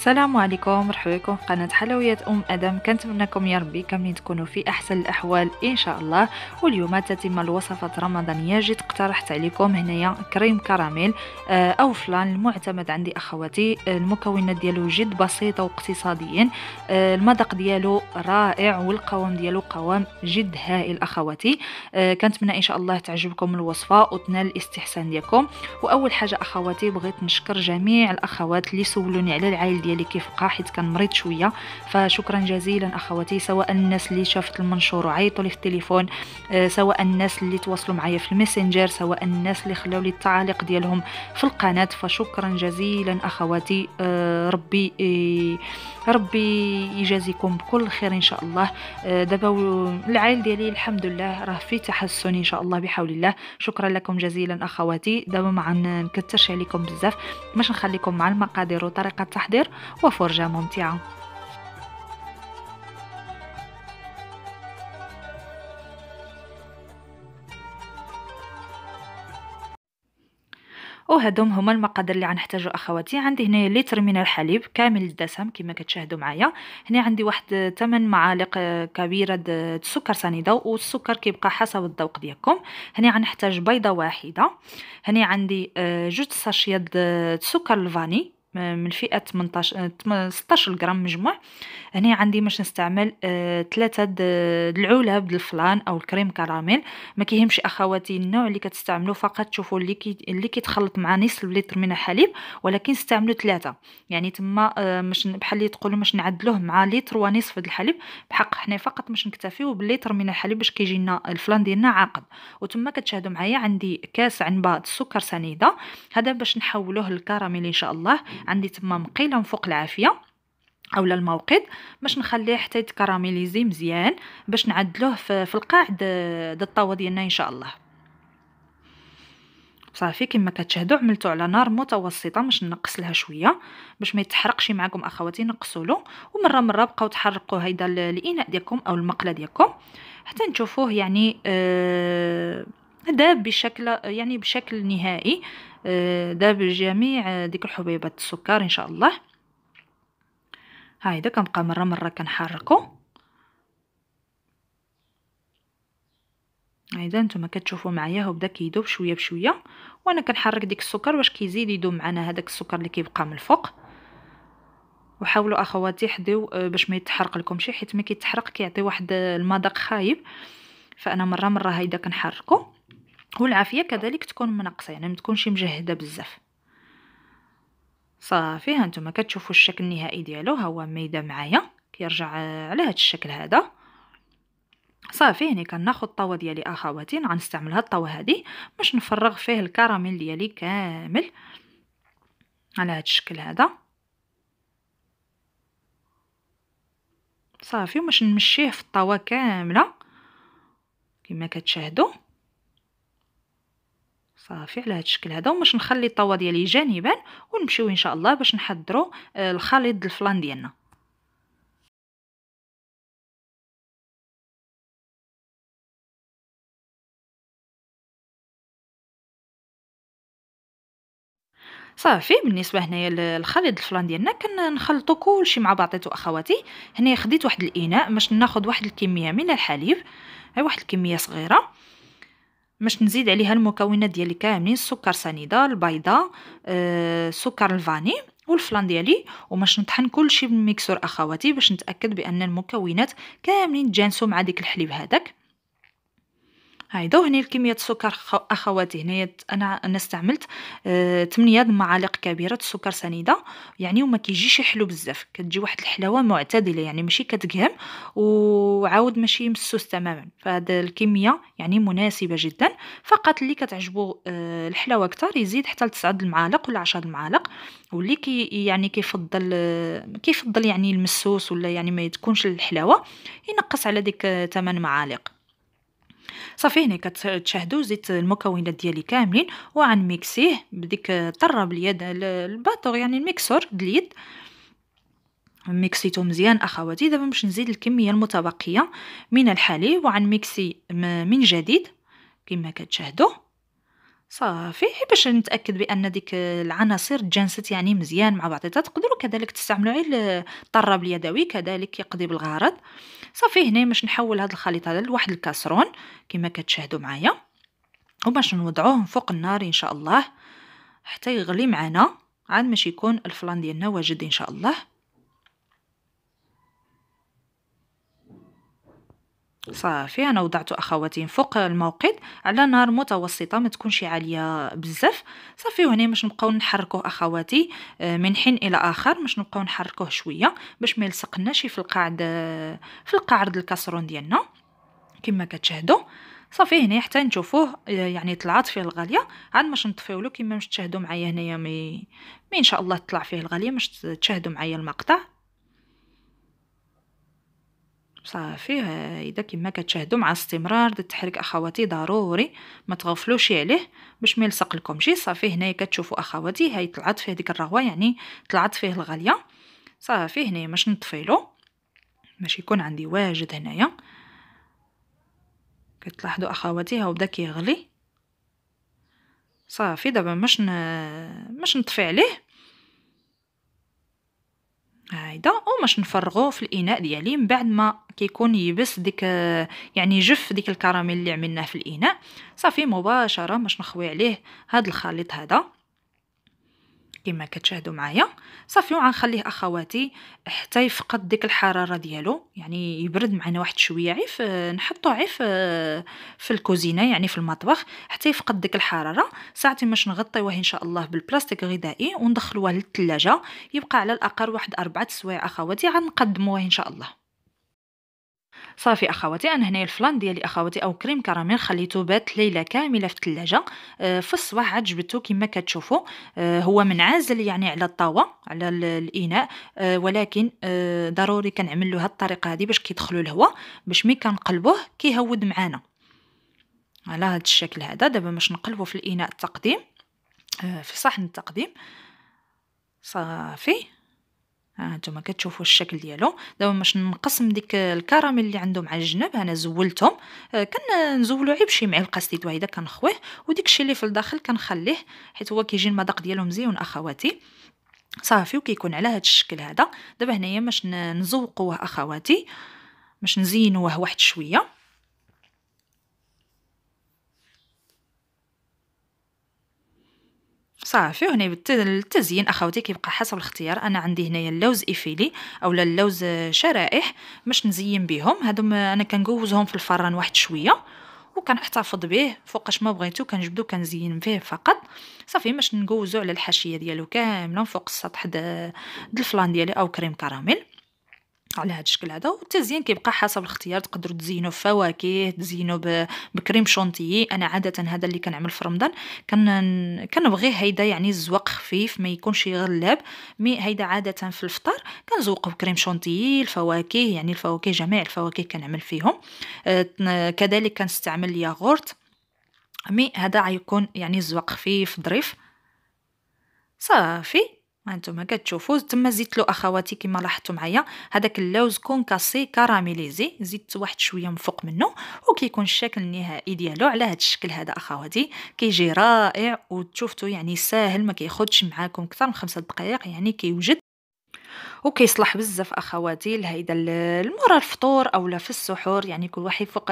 السلام عليكم مرحبا بكم في قناة حلويات أم أدم كنتمنىكم يا ربي كاملين تكونوا في أحسن الأحوال إن شاء الله واليوم تتم الوصفة رمضانية جيت اقترحت عليكم هنايا كريم كراميل آه، أو فلان المعتمد عندي أخواتي آه، المكونات ديالو جد بسيطة واقتصاديا آه، المذاق ديالو رائع والقوام ديالو قوام جد هائل أخواتي كنتمنى إن شاء الله تعجبكم الوصفة وتنال الاستحسان ديالكم وأول حاجة أخواتي بغيت نشكر جميع الأخوات اللي سولوني على العائل ديالي ديالي بقى حيت كان مريض شويه فشكرا جزيلا اخواتي سواء الناس اللي شافت المنشور وعيطوا لي في التليفون آه، سواء الناس اللي تواصلوا معايا في الميسنجر سواء الناس اللي خلاو لي التعاليق ديالهم في القناه فشكرا جزيلا اخواتي آه، ربي آه، ربي يجازيكم بكل خير ان شاء الله دابا العائل ديالي الحمد لله راه في تحسن ان شاء الله بحول الله شكرا لكم جزيلا اخواتي دابا ما نكثرش عليكم بزاف باش نخليكم مع المقادير وطريقه التحضير وفرجة ممتعة وهادهم هما المقادير اللي غنحتاجو اخواتي عندي هنا لتر من الحليب كامل الدسم كما كتشاهدوا معايا هنا عندي واحد 8 معالق كبيره د السكر سنيده والسكر كيبقى حسب الذوق ديالكم هنا غنحتاج بيضه واحده هنا عندي آه، جوج ساشيات السكر الفاني آه، من فئه 18 16 آه، غرام مجموع هنا عندي باش نستعمل ثلاثه آه، العلب الفلان او الكريم كراميل ما كيهمش اخواتي النوع اللي كتستعملوا فقط تشوفوا اللي كي اللي كيتخلط مع نصف لتر من الحليب ولكن استعملوا ثلاثه يعني تما مش بحال اللي تقولوا باش نعدلوه مع لتر ونصف الحليب بحق حنا فقط باش نكتفيو بالليتر من الحليب باش كيجي لنا الفلان ديالنا عاقد وتما كتشاهدوا معايا عندي كاس عنبه سكر سنيده هذا باش نحولوه للكراميل ان شاء الله عندي تما مقيله فوق العافيه اولا الموقد باش نخليه حتى يتكراميليزي مزيان باش نعدلوه في القاع د الطاوه ديالنا ان شاء الله صافي كما كتشاهدوا عملته على نار متوسطه باش نقص لها شويه باش ما يتحرقش معكم اخواتي نقصوا له ومره مره بقاو تحرقوا هيدا الاناء ديالكم او المقله ديالكم حتى نشوفوه يعني آه ده بشكل يعني بشكل نهائي آه، ده بجميع ديك آه، الحبيبات السكر ان شاء الله هايدا كنبقى مره مره كنحركو هايدا نتوما كتشوفوا معايا هو بدا كيدوب شويه بشويه وانا كنحرك ديك السكر باش كيزيد يدوب معنا هذاك السكر اللي كيبقى من الفوق وحاولوا اخواتي حديو آه، باش ما يتحرق شي حيت ما كيتحرق كيعطي واحد المذاق خايب فانا مره مره هايدا كنحركو والعافيه كذلك تكون منقصه يعني ما تكونش مجهده بزاف صافي هانتوما كتشوفوا الشكل النهائي ديالو ها هو ميدا معايا كيرجع على هذا الشكل هذا صافي هنا كناخذ الطاوه ديالي اخواتي غنستعمل هاد الطاوه هادي باش نفرغ فيه الكراميل ديالي كامل على هاد الشكل هذا صافي باش نمشيه في الطاوه كامله كما كتشاهدوا صافي على هذا الشكل هذا وباش نخلي الطاوه ديالي جانبا ونمشيو ان شاء الله باش نحضروا آه، الخليط الفلان ديالنا صافي بالنسبه هنايا الخليط الفلان ديالنا كنخلطوا كلشي مع بعضياتو اخواتي هنا خديت واحد الاناء باش ناخذ واحد الكميه من الحليب هاي واحد الكميه صغيره باش نزيد عليها المكونات ديالي كاملين السكر سنيده البيضه آه، سكر الفاني والفلان ديالي وماش نطحن كلشي بالميكسور اخواتي باش نتاكد بان المكونات كاملين تجانسوا مع ديك الحليب هذاك هايدا هنا الكميه السكر اخواتي هنايا انا انا استعملت 8 آه، معالق كبيره السكر سنيده يعني وما كيجيش حلو بزاف كتجي واحد الحلاوه معتدله يعني ماشي كتقهم وعاود ماشي مسوس تماما فهاد الكميه يعني مناسبه جدا فقط اللي كتعجبو آه، الحلاوه اكثر يزيد حتى ل 9 المعالق ولا 10 المعالق واللي كي يعني كيفضل آه، كيفضل يعني المسوس ولا يعني ما تكونش الحلاوه ينقص على ديك 8 معالق صافي هنا كتشاهدوا زيت المكونات ديالي كاملين وعن ميكسيه بديك الطره باليد الباتور يعني الميكسور باليد ميكسيتو مزيان اخواتي دابا باش نزيد الكميه المتبقيه من الحليب وعن ميكسي من جديد كما كتشاهدوا صافي باش نتاكد بان ديك العناصر تجانست يعني مزيان مع بعضها تقدروا كذلك تستعملوا غير الطراب اليدوي كذلك يقضي بالغرض صافي هنا باش نحول هذا الخليط هذا لواحد الكاسرون كما كتشاهدوا معايا وباش نوضعوه فوق النار ان شاء الله حتى يغلي معنا عاد باش يكون الفلان ديالنا واجد ان شاء الله صافي انا وضعت اخواتي فوق الموقد على نار متوسطه ما تكونش عاليه بزاف صافي وهنا باش نبقاو نحركوه اخواتي آه، من حين الى اخر باش نبقاو نحركوه شويه باش ما يلصقناش في القاعد آه، في القاعد الكاسرون ديالنا كما كتشاهدوا صافي هنا حتى نشوفوه آه، يعني طلعت فيه الغاليه عاد باش نطفيو له كما مش تشاهدوا معايا هنايا مي مي ان شاء الله تطلع فيه الغاليه باش تشاهدوا معايا المقطع صافي آه، اذا كما كتشاهدوا مع استمرار د التحريك اخواتي ضروري ما تغفلوش عليه باش ما يلصق شي صافي هنايا كتشوفوا اخواتي هاي طلعت فيه ديك الرغوه يعني طلعت فيه الغاليه صافي هنايا باش نطفيلو باش يكون عندي واجد هنايا كتلاحظوا اخواتي ها بدا كيغلي صافي دابا باش باش نطفي عليه هايدا وماش نفرغو في الاناء ديالي من بعد ما كيكون يبس ديك يعني جف ديك الكراميل اللي عملناه في الاناء صافي مباشره باش نخوي عليه هاد الخليط هذا كما كتشاهدوا معايا صافي وغنخليه اخواتي حتى يفقد ديك الحراره ديالو يعني يبرد معنا واحد شويه عيف آه، نحطوه عيف آه، في الكوزينه يعني في المطبخ حتى يفقد ديك الحراره ساعتي باش نغطيوه ان شاء الله بالبلاستيك غذائي وندخلوه للثلاجه يبقى على الاقل واحد اربعة سوايع اخواتي غنقدموه ان شاء الله صافي اخواتي انا هنايا الفلان ديالي اخواتي او كريم كراميل خليته بات ليله كامله في الثلاجه آه، في الصباح عاد جبدته كما كتشوفوا آه، هو منعزل يعني على الطاوه على الاناء آه، ولكن ضروري كنعمل له هاد الطريقه هذه باش كيدخلوا الهواء باش مي كنقلبوه كيهود معانا على هاد الشكل هذا دابا باش نقلبو في الاناء التقديم في صحن التقديم صافي ها نتوما كتشوفوا الشكل ديالو دابا باش نقسم ديك الكراميل اللي عنده مع الجناب انا زولتهم آه، كنزولو عيب شي معلقه سديد واحده كنخويه وديك الشيء اللي في الداخل كنخليه حيت هو كيجي المذاق ديالو مزيون اخواتي صافي وكيكون على هذا الشكل هذا دابا هنايا باش نزوقوه اخواتي باش نزينوه واحد شويه صافي وهنا التزيين اخوتي كيبقى حسب الاختيار انا عندي هنايا اللوز ايفيلي اولا اللوز شرائح باش نزين بهم هادو انا كنقوزهم في الفران واحد شويه وكنحتفظ به فوقاش ما بغيتو كنجبدو كنزين فيه فقط صافي باش نقوزو على الحاشيه ديالو كامله فوق السطح د الفلان ديالي او كريم كراميل على هذا الشكل هذا والتزيين كيبقى حسب الاختيار تقدروا تزينوا بفواكه تزينوا بكريم شونتيي انا عاده هذا اللي كنعمل في رمضان كان كنبغي هيدا يعني الزواق خفيف ما يكونش يغلب مي هيدا عاده في الفطار كنزوقو بكريم شونتيي الفواكه يعني الفواكه جميع الفواكه كنعمل فيهم أه، كذلك كنستعمل ياغورت مي هذا غيكون يعني الزواق خفيف ظريف صافي هانتوما كتشوفوا تما زدت له اخواتي كما لاحظتوا معايا هذاك اللوز كون كاسي كراميليزي زدت واحد شويه من فوق منه وكيكون الشكل النهائي ديالو على هذا الشكل هذا اخواتي كيجي رائع وتشوفتوا يعني ساهل ما كياخذش معاكم اكثر من خمسة دقائق يعني كيوجد وكيصلح بزاف اخواتي لهيدا المورا الفطور اولا في السحور يعني كل واحد فوق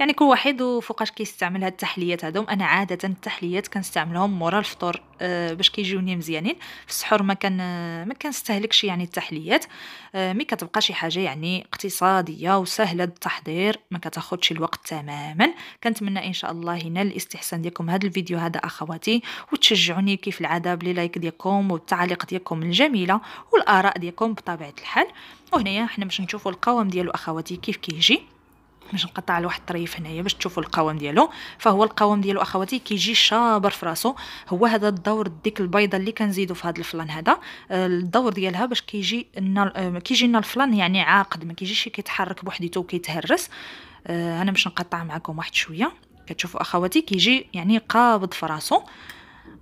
يعني كل واحد وفوقاش كيستعمل هاد التحليات هادو انا عاده التحليات كنستعملهم مورا الفطور آه، باش كيجيوني مزيانين في السحور ما كان ما كنستهلكش يعني التحليات آه، مي كتبقى شي حاجه يعني اقتصاديه وسهله التحضير ما كتاخذش الوقت تماما كنتمنى ان شاء الله ينال الاستحسان ديالكم هذا الفيديو هذا اخواتي وتشجعوني كيف العاده بلي لايك ديالكم والتعليق ديالكم الجميله والاراء ديالكم بطبيعه الحال وهنايا حنا باش نشوفوا القوام ديالو اخواتي كيف كيجي باش نقطع لواحد الطريف هنايا باش تشوفوا القوام ديالو فهو القوام ديالو اخواتي كيجي شابر في راسو هو هذا الدور ديك البيضه اللي كنزيدو في هذا الفلان هذا آه، الدور ديالها باش كيجي لنا آه، كيجي لنا الفلان يعني عاقد ما كيجيش كيتحرك بوحديتو وكيتهرس آه، انا باش نقطع معكم واحد شويه كتشوفوا اخواتي كيجي يعني قابض في راسو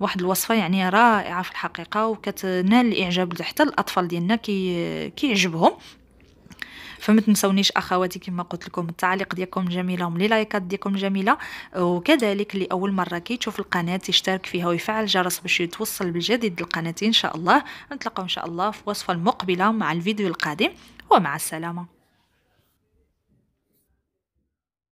واحد الوصفه يعني رائعه في الحقيقه وكتنال الاعجاب حتى الاطفال ديالنا كي كيعجبهم فما تنسونيش اخواتي كما قلت لكم التعليق ديالكم جميله وملي لايكات ديالكم جميله وكذلك اللي اول مره كيشوف القناه يشترك فيها ويفعل الجرس باش يتوصل بالجديد للقناه ان شاء الله نتلاقاو ان شاء الله في وصفه المقبله مع الفيديو القادم ومع السلامه